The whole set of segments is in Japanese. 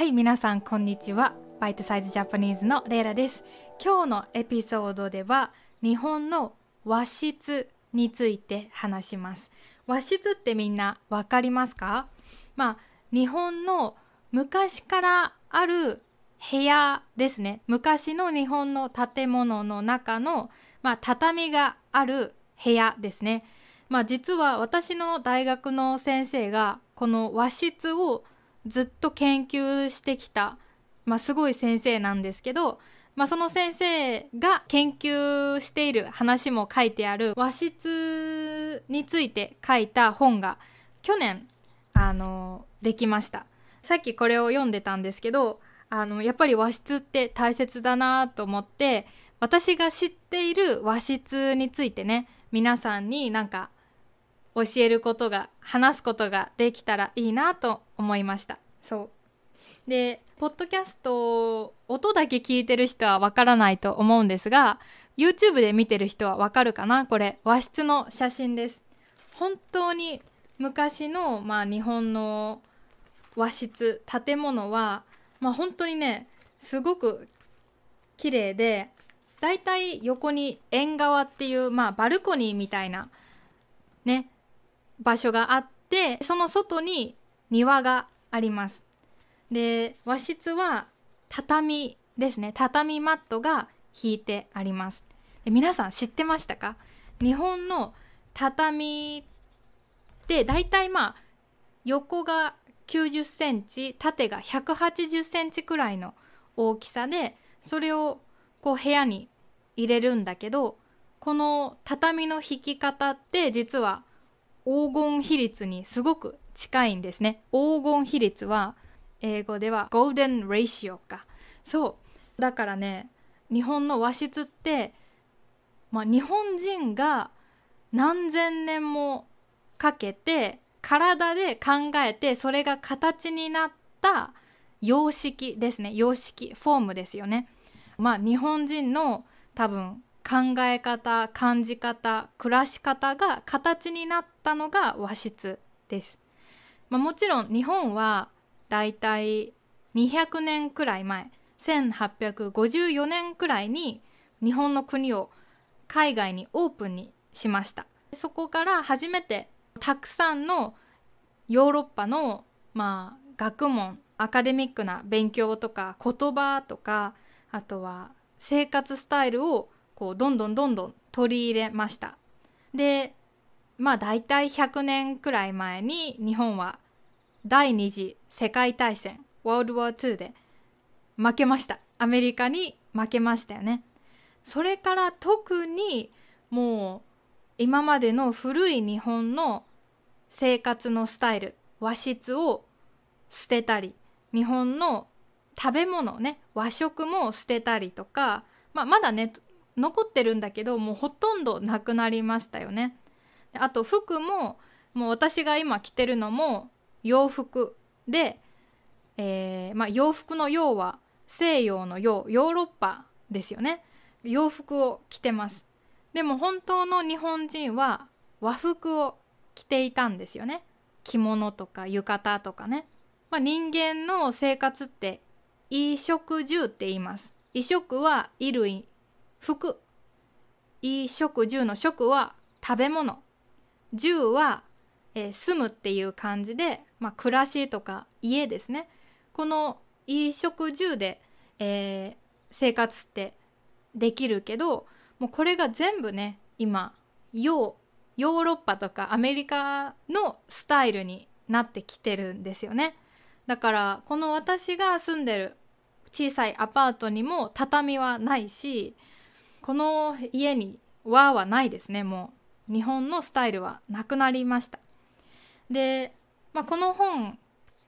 はい皆さんこんにちはバイトサイズジャパニーズのレイラです今日のエピソードでは日本の和室について話します和室ってみんなわかりますかまあ日本の昔からある部屋ですね昔の日本の建物の中の、まあ、畳がある部屋ですね、まあ、実は私の大学の先生がこの和室をずっと研究してきた、まあ、すごい先生なんですけど、まあ、その先生が研究している話も書いてある和室について書いた本が去年あのできましたさっきこれを読んでたんですけどあのやっぱり和室って大切だなと思って私が知っている和室についてね皆さんになんか教えることが話すことができたらいいなと思いましたそうでポッドキャスト音だけ聞いてる人はわからないと思うんですが YouTube で見てる人はわかるかなこれ和室の写真です本当に昔の、まあ、日本の和室建物は、まあ、本当にねすごく綺麗でだいたい横に縁側っていう、まあ、バルコニーみたいなね場所があってその外に庭がありますで和室は畳ですね畳マットが引いてありますで皆さん知ってましたか日本の畳ってたいまあ横が90センチ縦が180センチくらいの大きさでそれをこう部屋に入れるんだけどこの畳の引き方って実は黄金比率にすごく近いんですね黄金比率は英語ではゴールデンレシオかそうだからね日本の和室って、まあ、日本人が何千年もかけて体で考えてそれが形になった様式ですね様式フォームですよね。まあ日本人の多分考え方感じ方暮らし方が形になったのが和室です、まあ、もちろん日本はだいたい200年くらい前1854年くらいに日本の国を海外にオープンにしましたそこから初めてたくさんのヨーロッパの、まあ、学問アカデミックな勉強とか言葉とかあとは生活スタイルをこうどんどんどんどん取り入れましたでまあ大体100年くらい前に日本は第二次世界大戦 World War II で負けましたアメリカに負けましたよねそれから特にもう今までの古い日本の生活のスタイル和室を捨てたり日本の食べ物ね和食も捨てたりとか、まあ、まだね残ってるんだけどもうほとんどなくなりましたよね。あと服ももう私が今着てるのも洋服で、えー、まあ、洋服の洋は西洋の洋ヨーロッパですよね洋服を着てますでも本当の日本人は和服を着ていたんですよね着物とか浴衣とかね、まあ、人間の生活って衣食住って言います衣食は衣類服衣食住の食は食べ物住は、えー、住むっていう感じで、まあ、暮らしとか家ですねこの衣食住で、えー、生活ってできるけどもうこれが全部ね今ヨヨーロッパとかアメリカのスタイルになってきてるんですよねだからこの私が住んでる小さいアパートにも畳はないしこの家に和はないですねもう日本のスタイルはなくなりましたで、まあ、この本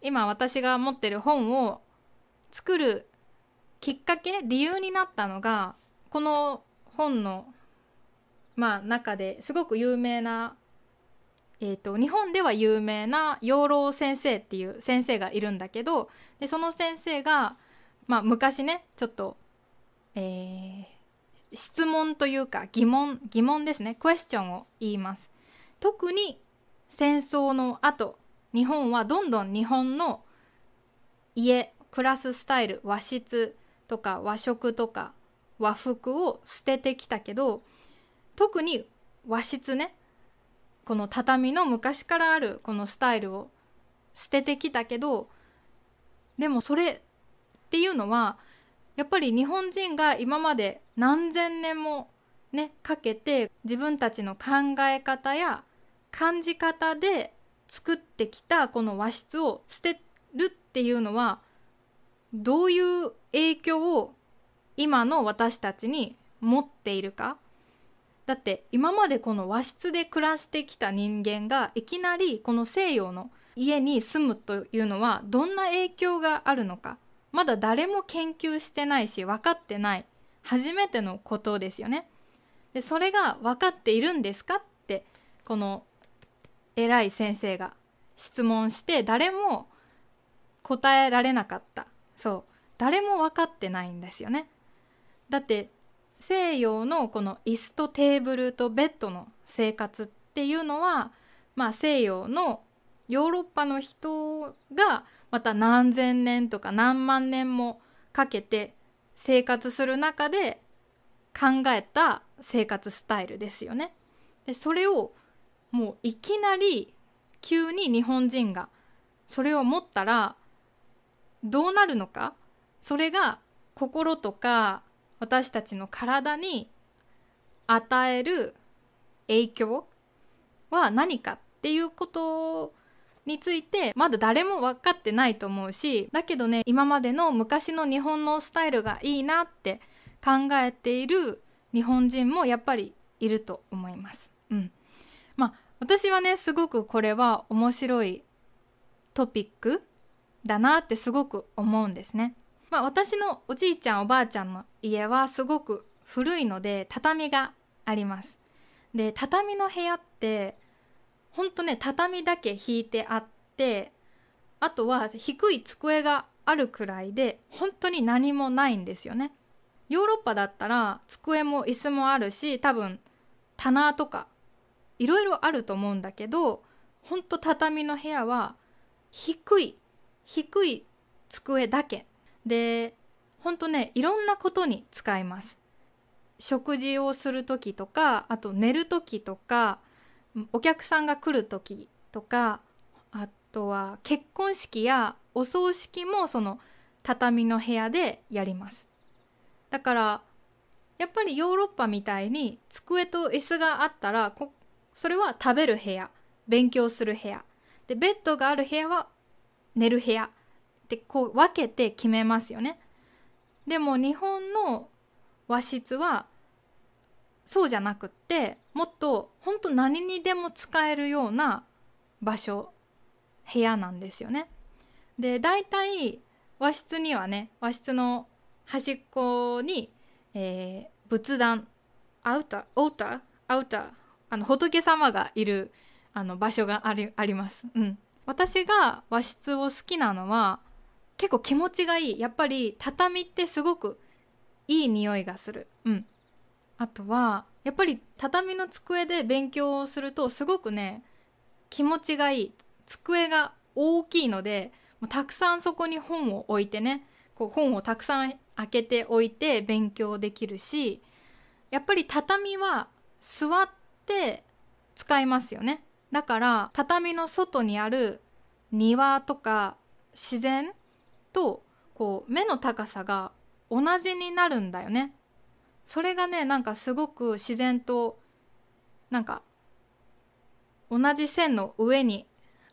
今私が持ってる本を作るきっかけ理由になったのがこの本の、まあ、中ですごく有名な、えーと、日本では有名な養老先生っていう先生がいるんだけどでその先生が、まあ、昔ねちょっと、えー、質問というか疑問疑問ですねクエスチョンを言います特に戦争の後日本はどんどん日本の家暮らすスタイル和室とか和食とか和服を捨ててきたけど特に和室ねこの畳の昔からあるこのスタイルを捨ててきたけどでもそれっていうのはやっぱり日本人が今まで何千年もねかけて自分たちの考え方や感じ方で作ってきたこの和室を捨てるっていうのはどういう影響を今の私たちに持っているかだって今までこの和室で暮らしてきた人間がいきなりこの西洋の家に住むというのはどんな影響があるのかまだ誰も研究してないし分かってない初めてのことですよね。でそれが分かっているんですかってこの偉い先生が質問して誰も答えられなかったそう誰も分かってないんですよね。だって西洋のこの椅子とテーブルとベッドの生活っていうのは、まあ、西洋のヨーロッパの人がまた何千年とか何万年もかけて生活する中で考えた生活スタイルですよね。でそれをもういきなり急に日本人がそれを持ったらどうなるのかそれが心とか私たちの体に与える影響は何かっていうことについてまだ誰も分かってないと思うしだけどね今までの昔の日本のスタイルがいいなって考えている日本人もやっぱりいると思います。うん、まあ私はねすごくこれは面白いトピックだなってすごく思うんですね。まあ、私のおじいちゃんおばあちゃんの家はすごく古いので畳があります。で畳の部屋ってほんとね畳だけ引いてあってあとは低い机があるくらいで本当に何もないんですよね。ヨーロッパだったら机も椅子もあるし多分棚とかいろいろあると思うんだけどほんと畳の部屋は低い低い机だけでほんとねいろんなことに使います。食事をする時とかあと寝る時とかお客さんが来る時とかあとは結婚式やお葬式もその畳の部屋でやりますだからやっぱりヨーロッパみたいに机と椅子があったらそれは食べる部屋勉強する部屋でベッドがある部屋は寝る部屋ってこう分けて決めますよねでも日本の和室はそうじゃなくってもっと本当何にでも使えるような場所部屋なんですよね。で大体和室にはね和室の端っこに、えー、仏壇アウターオーターアウターあの仏様がいるあの場所がありあります、うん、私が和室を好きなのは結構気持ちがいいやっぱり畳ってすごくいい匂いがする、うん、あとはやっぱり畳の机で勉強をするとすごくね気持ちがいい机が大きいのでもうたくさんそこに本を置いてねこう本をたくさん開けておいて勉強できるしやっぱり畳は座って使いますよねだから畳の外にある庭とか自然とこう目の高さが同じになるんだよねそれがねなんかすごく自然となんか同じ線の上に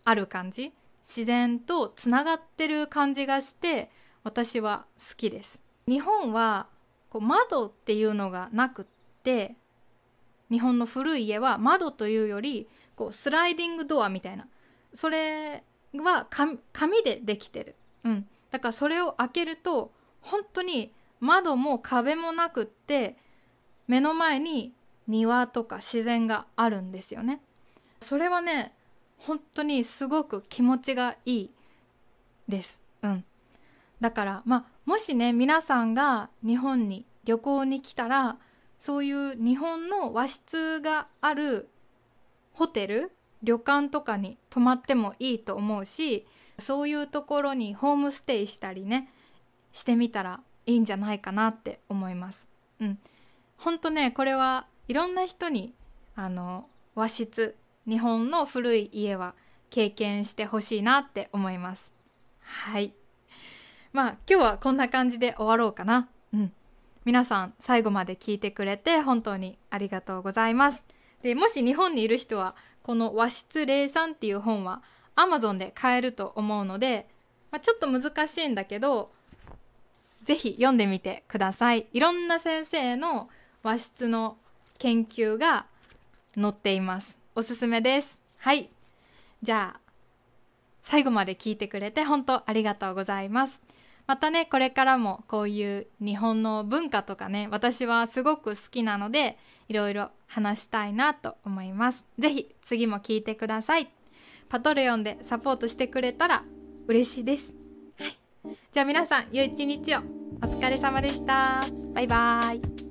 ある感じ自然とつながってる感じがして私は好きです。日本はこう窓っていうのがなくって日本の古い家は窓というよりこうスライディングドアみたいなそれは紙でできてる、うん、だからそれを開けると本当に窓も壁もなくって目の前に庭とか自然があるんですよね。それはね本当にすごく気持ちがいいです。うん、だからまあもしね皆さんが日本に旅行に来たらそういう日本の和室があるホテル旅館とかに泊まってもいいと思うしそういうところにホームステイしたりねしてみたらいいんじゃないかなって思います。うん、本当ねこれはいろんな人にあの和室日本の古い家は経験してほしいなって思います。はいまあ今日はこんな感じで終わろうかな。うん、皆さん最後まで聞いてくれて本当にありがとうございます。でもし日本にいる人はこの「和室03」っていう本は Amazon で買えると思うので、まあ、ちょっと難しいんだけどぜひ読んでみてください。いろんな先生の和室の研究が載っています。おすすめです。はい。じゃあ、最後まで聞いてくれて本当ありがとうございます。またね、これからもこういう日本の文化とかね、私はすごく好きなので、いろいろ話したいなと思います。ぜひ次も聞いてください。パトレオンでサポートしてくれたら嬉しいです。はい。じゃあ皆さん、良い一日を。お疲れ様でした。バイバイ。